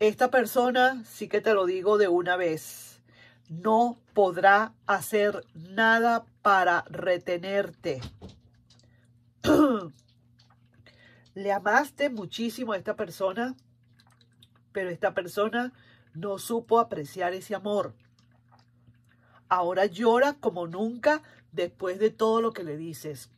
esta persona, sí que te lo digo de una vez, no podrá hacer nada para retenerte. Le amaste muchísimo a esta persona, pero esta persona no supo apreciar ese amor. Ahora llora como nunca después de todo lo que le dices.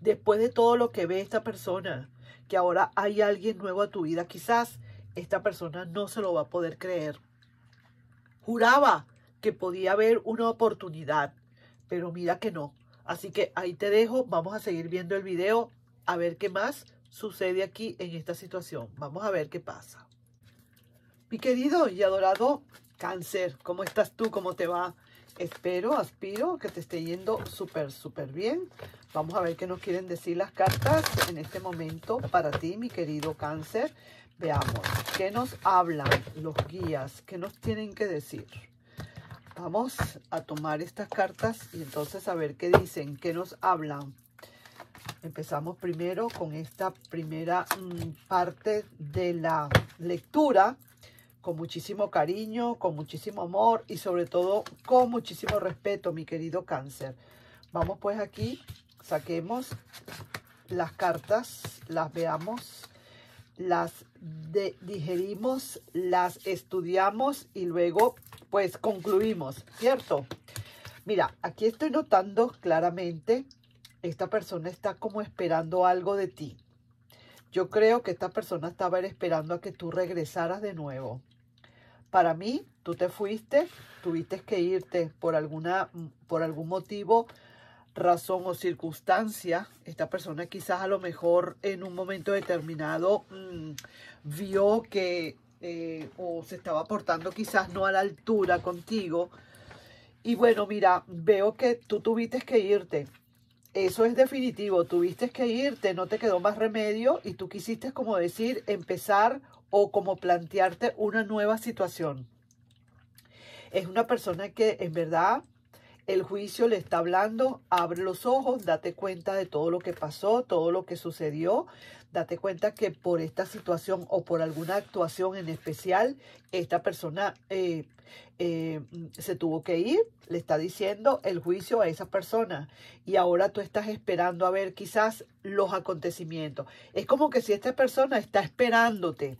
Después de todo lo que ve esta persona, que ahora hay alguien nuevo a tu vida, quizás esta persona no se lo va a poder creer. Juraba que podía haber una oportunidad, pero mira que no. Así que ahí te dejo, vamos a seguir viendo el video a ver qué más sucede aquí en esta situación. Vamos a ver qué pasa. Mi querido y adorado cáncer, ¿cómo estás tú? ¿Cómo te va? Espero, aspiro que te esté yendo súper, súper bien. Vamos a ver qué nos quieren decir las cartas en este momento para ti, mi querido cáncer. Veamos, ¿qué nos hablan los guías? ¿Qué nos tienen que decir? Vamos a tomar estas cartas y entonces a ver qué dicen, qué nos hablan. Empezamos primero con esta primera mm, parte de la lectura, con muchísimo cariño, con muchísimo amor y sobre todo con muchísimo respeto, mi querido cáncer. Vamos pues aquí, saquemos las cartas, las veamos las digerimos, las estudiamos y luego pues concluimos, ¿cierto? Mira, aquí estoy notando claramente, esta persona está como esperando algo de ti. Yo creo que esta persona estaba esperando a que tú regresaras de nuevo. Para mí, tú te fuiste, tuviste que irte por, alguna, por algún motivo, razón o circunstancia, esta persona quizás a lo mejor en un momento determinado mm, vio que eh, o se estaba portando quizás no a la altura contigo. Y bueno, mira, veo que tú tuviste que irte. Eso es definitivo, tuviste que irte, no te quedó más remedio y tú quisiste, como decir, empezar o como plantearte una nueva situación. Es una persona que en verdad el juicio le está hablando, abre los ojos, date cuenta de todo lo que pasó, todo lo que sucedió, date cuenta que por esta situación o por alguna actuación en especial, esta persona eh, eh, se tuvo que ir, le está diciendo el juicio a esa persona y ahora tú estás esperando a ver quizás los acontecimientos. Es como que si esta persona está esperándote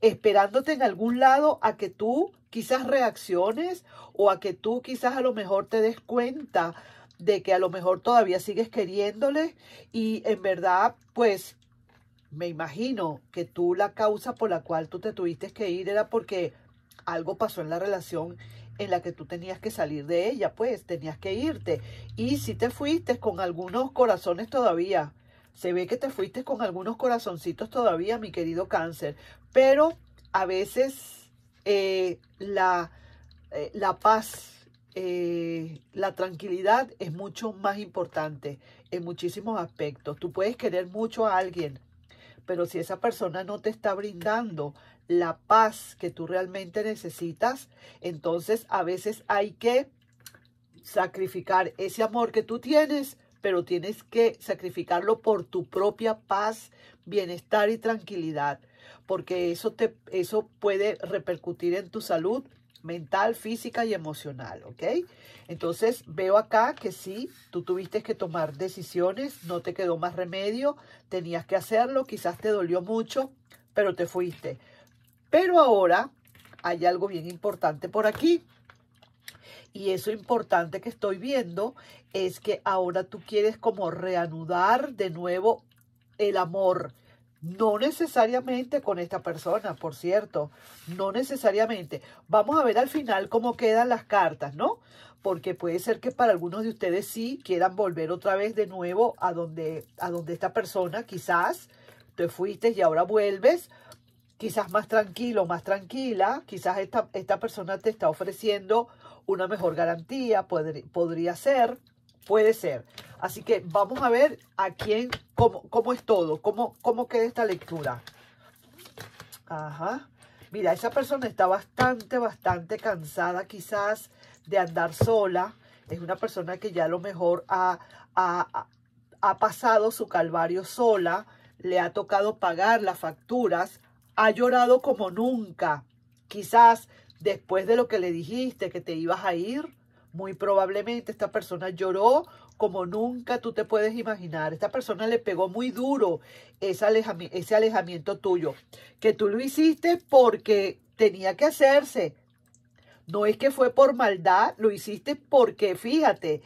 esperándote en algún lado a que tú quizás reacciones o a que tú quizás a lo mejor te des cuenta de que a lo mejor todavía sigues queriéndole y en verdad pues me imagino que tú la causa por la cual tú te tuviste que ir era porque algo pasó en la relación en la que tú tenías que salir de ella, pues tenías que irte. Y si te fuiste con algunos corazones todavía se ve que te fuiste con algunos corazoncitos todavía, mi querido cáncer, pero a veces eh, eh, la, paz, eh, la tranquilidad es mucho más importante en muchísimos aspectos. Tú puedes querer mucho a alguien, pero si esa persona no te está brindando la paz que tú realmente necesitas, entonces a veces hay que sacrificar ese amor que tú tienes pero tienes que sacrificarlo por tu propia paz, bienestar y tranquilidad, porque eso, te, eso puede repercutir en tu salud mental, física y emocional, ¿ok? Entonces veo acá que sí, tú tuviste que tomar decisiones, no te quedó más remedio, tenías que hacerlo, quizás te dolió mucho, pero te fuiste. Pero ahora hay algo bien importante por aquí. Y eso importante que estoy viendo es que ahora tú quieres como reanudar de nuevo el amor. No necesariamente con esta persona, por cierto. No necesariamente. Vamos a ver al final cómo quedan las cartas, ¿no? Porque puede ser que para algunos de ustedes sí quieran volver otra vez de nuevo a donde, a donde esta persona, quizás te fuiste y ahora vuelves, quizás más tranquilo, más tranquila, quizás esta, esta persona te está ofreciendo una mejor garantía, podría ser, puede ser. Así que vamos a ver a quién, cómo, es todo, cómo, cómo queda esta lectura. Ajá. Mira, esa persona está bastante, bastante cansada quizás de andar sola. Es una persona que ya a lo mejor ha, ha pasado su calvario sola, le ha tocado pagar las facturas, ha llorado como nunca. Quizás después de lo que le dijiste, que te ibas a ir, muy probablemente esta persona lloró como nunca tú te puedes imaginar. Esta persona le pegó muy duro ese, ese alejamiento tuyo, que tú lo hiciste porque tenía que hacerse. No es que fue por maldad, lo hiciste porque, fíjate,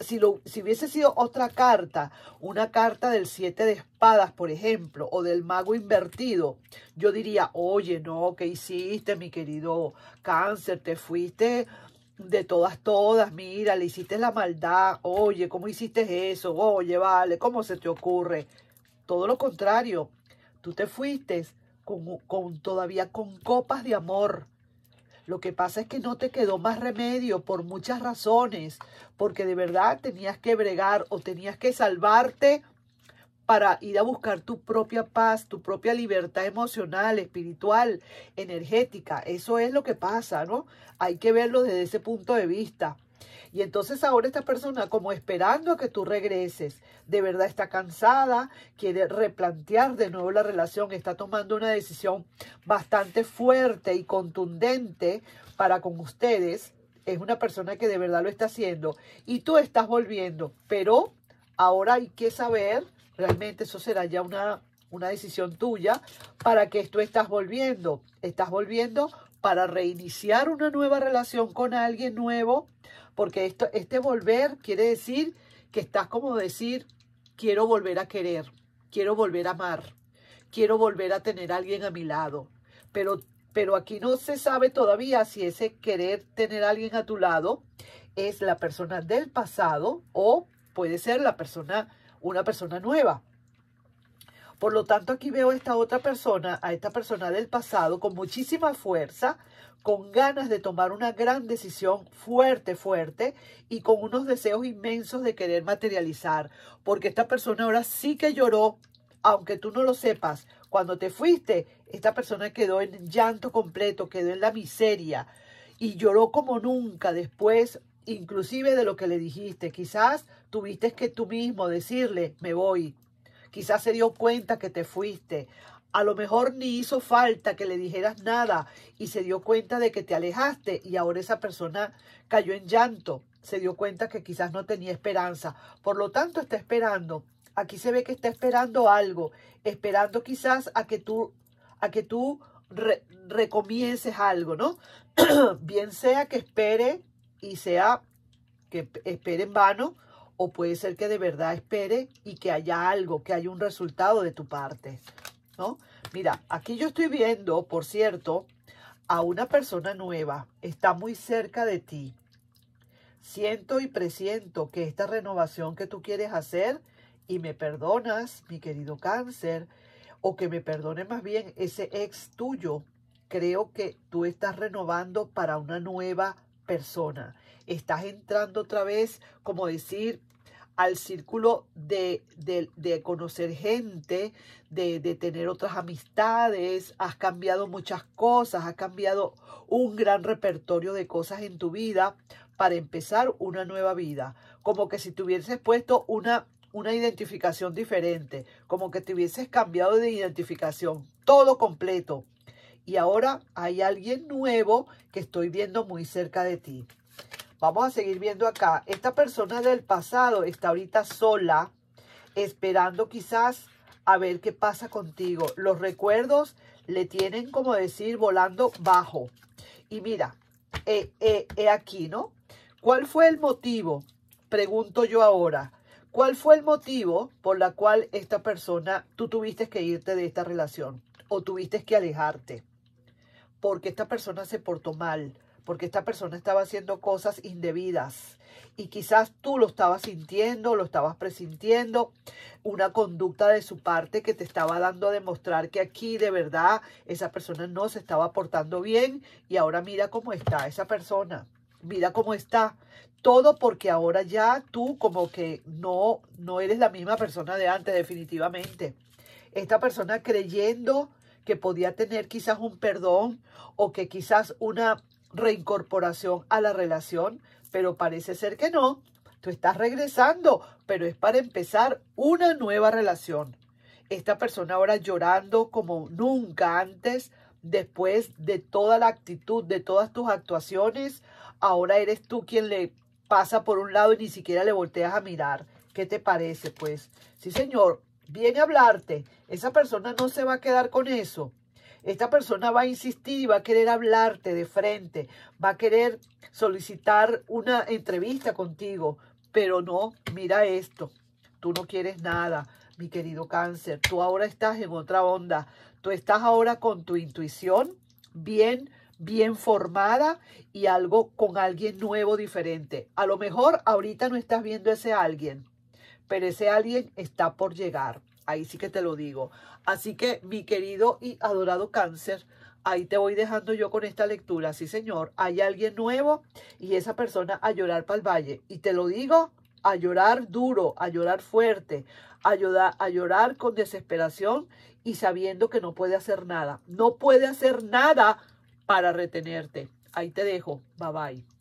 si, hubiese sido otra carta, una carta del siete de espadas, por ejemplo, o del mago invertido, yo diría, oye, no, ¿qué hiciste, mi querido cáncer? Te fuiste de todas, todas, mira, le hiciste la maldad, oye, ¿cómo hiciste eso? Oye, vale, ¿cómo se te ocurre? Todo lo contrario, tú te fuiste con todavía con copas de amor, lo que pasa es que no te quedó más remedio por muchas razones, porque de verdad tenías que bregar o tenías que salvarte para ir a buscar tu propia paz, tu propia libertad emocional, espiritual, energética. Eso es lo que pasa, ¿no? Hay que verlo desde ese punto de vista. Y entonces ahora esta persona, como esperando a que tú regreses, de verdad está cansada, quiere replantear de nuevo la relación, está tomando una decisión bastante fuerte y contundente para con ustedes. Es una persona que de verdad lo está haciendo y tú estás volviendo, pero ahora hay que saber, realmente eso será ya una, una decisión tuya, para que tú estás volviendo. Estás volviendo para reiniciar una nueva relación con alguien nuevo, porque esto, este volver quiere decir que estás como decir, quiero volver a querer, quiero volver a amar, quiero volver a tener alguien a mi lado, pero, pero aquí no se sabe todavía si ese querer tener alguien a tu lado es la persona del pasado o puede ser la persona, una persona nueva. Por lo tanto, aquí veo a esta otra persona, a esta persona del pasado, con muchísima fuerza, con ganas de tomar una gran decisión fuerte, fuerte, y con unos deseos inmensos de querer materializar. Porque esta persona ahora sí que lloró, aunque tú no lo sepas. Cuando te fuiste, esta persona quedó en llanto completo, quedó en la miseria, y lloró como nunca después, inclusive de lo que le dijiste. Quizás tuviste que tú mismo decirle, me voy, Quizás se dio cuenta que te fuiste. A lo mejor ni hizo falta que le dijeras nada y se dio cuenta de que te alejaste y ahora esa persona cayó en llanto. Se dio cuenta que quizás no tenía esperanza. Por lo tanto, está esperando. Aquí se ve que está esperando algo, esperando quizás a que tú, a que tú recomiences algo, ¿no? Bien sea que espere y sea que espere en vano o puede ser que de verdad espere y que haya algo, que haya un resultado de tu parte, ¿no? Mira, aquí yo estoy viendo, por cierto, a una persona nueva, está muy cerca de ti. Siento y presiento que esta renovación que tú quieres hacer, y me perdonas, mi querido cáncer, o que me perdone más bien ese ex tuyo, creo que tú estás renovando para una nueva persona. Estás entrando otra vez, como decir, al círculo de, de, conocer gente, de, de, tener otras amistades, has cambiado muchas cosas, has cambiado un gran repertorio de cosas en tu vida para empezar una nueva vida. Como que si te hubieses puesto una, una identificación diferente, como que te hubieses cambiado de identificación, todo completo. Y ahora hay alguien nuevo que estoy viendo muy cerca de ti. Vamos a seguir viendo acá. Esta persona del pasado está ahorita sola, esperando quizás a ver qué pasa contigo. Los recuerdos le tienen, como decir, volando bajo. Y mira, he eh, eh, eh, aquí, ¿no? ¿Cuál fue el motivo? Pregunto yo ahora. ¿Cuál fue el motivo por la cual esta persona, tú tuviste que irte de esta relación o tuviste que alejarte? Porque esta persona se portó mal porque esta persona estaba haciendo cosas indebidas y quizás tú lo estabas sintiendo, lo estabas presintiendo, una conducta de su parte que te estaba dando a demostrar que aquí de verdad esa persona no se estaba portando bien y ahora mira cómo está esa persona, mira cómo está. Todo porque ahora ya tú como que no, no eres la misma persona de antes definitivamente. Esta persona creyendo que podía tener quizás un perdón o que quizás una reincorporación a la relación, pero parece ser que no. Tú estás regresando, pero es para empezar una nueva relación. Esta persona ahora llorando como nunca antes, después de toda la actitud, de todas tus actuaciones, ahora eres tú quien le pasa por un lado y ni siquiera le volteas a mirar. ¿Qué te parece, pues? Sí, señor, viene a hablarte. Esa persona no se va a quedar con eso. Esta persona va a insistir y va a querer hablarte de frente, va a querer solicitar una entrevista contigo, pero no, mira esto, tú no quieres nada, mi querido cáncer, tú ahora estás en otra onda, tú estás ahora con tu intuición bien bien formada y algo con alguien nuevo diferente. A lo mejor ahorita no estás viendo ese alguien, pero ese alguien está por llegar. Ahí sí que te lo digo. Así que mi querido y adorado cáncer, ahí te voy dejando yo con esta lectura. Sí, señor, hay alguien nuevo y esa persona a llorar para el valle. Y te lo digo, a llorar duro, a llorar fuerte, a llorar, a llorar con desesperación y sabiendo que no puede hacer nada. No puede hacer nada para retenerte. Ahí te dejo. Bye bye.